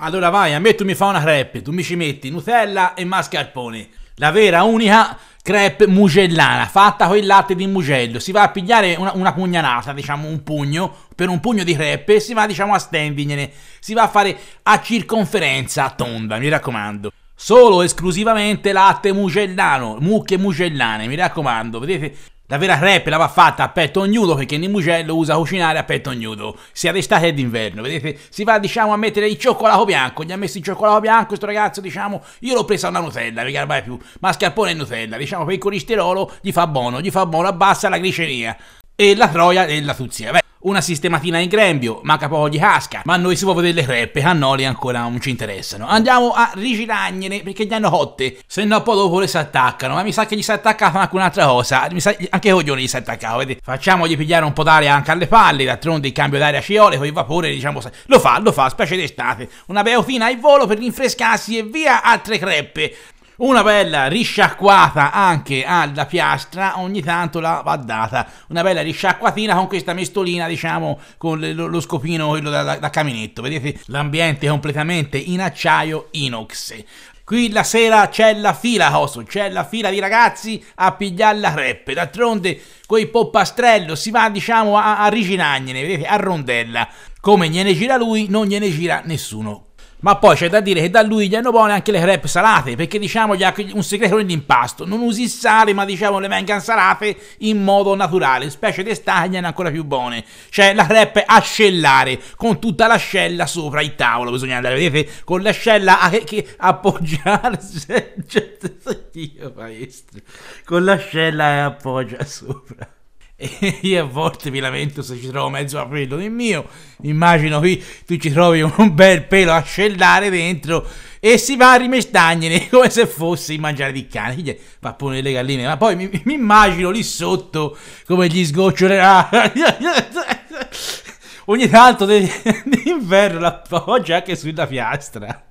Allora vai, a me tu mi fai una crepe, tu mi ci metti Nutella e mascarpone. La vera, unica crepe mugellana, fatta con il latte di mugello. Si va a pigliare una, una pugnalata, diciamo un pugno, per un pugno di crepe e si va diciamo a stendigliene. Si va a fare a circonferenza, a tonda, mi raccomando. Solo esclusivamente latte mugellano, mucche mugellane, mi raccomando, vedete? La vera crepe la va fatta a petto ognudo perché Nimugello usa cucinare a petto ognudo, sia d'estate che d'inverno, vedete? Si va diciamo a mettere il cioccolato bianco, gli ha messo il cioccolato bianco questo ragazzo diciamo, io l'ho presa una Nutella, perché ormai più mascarpone e Nutella, diciamo che il colesterolo gli fa buono, gli fa buono, abbassa la glicemia e la troia e la tuzia. Beh una sistematina in grembio, manca poco gli casca. Ma noi si può vedere le crepe, cannoli ancora non ci interessano. Andiamo a rigiragnene perché gli hanno cotte, se no poi dopo le si attaccano, ma mi sa che gli si attaccano anche un'altra cosa, mi sa, anche coglioni gli si attaccano, vedete? Facciamogli pigliare un po' d'aria anche alle palle, d'altronde il cambio d'aria ci vuole, con il vapore diciamo, lo fa, lo fa, specie d'estate, una beotina al volo per rinfrescarsi e via altre crepe. Una bella risciacquata anche alla piastra, ogni tanto la va data. Una bella risciacquatina con questa mestolina, diciamo, con lo scopino quello da, da, da caminetto. Vedete l'ambiente completamente in acciaio inox. Qui la sera c'è la fila, Coso, c'è la fila di ragazzi a pigliare la crepe. D'altronde, coi poppastrello si va, diciamo, a, a riginagnene, vedete, a rondella. Come gliene gira lui, non gliene gira nessuno. Ma poi c'è da dire che da lui gli hanno buone anche le crepe salate, perché diciamo gli ha un segreto nell'impasto. Non usi il sale, ma diciamo le vengano salate in modo naturale, specie d'estate hanno ancora più buone. Cioè la crepe ascellare, con tutta l'ascella sopra il tavolo, bisogna andare, vedete? Con l'ascella a, che appoggiare... Certo, Dio maestro, con l'ascella e appoggia sopra e io a volte mi lamento se ci trovo mezzo a di mio immagino qui tu ci trovi un bel pelo a scellare dentro e si va a rimestagnere come se fosse il mangiare di cane pappone le galline ma poi mi, mi immagino lì sotto come gli sgocciolerà ogni tanto d'inverno la poggia anche sulla piastra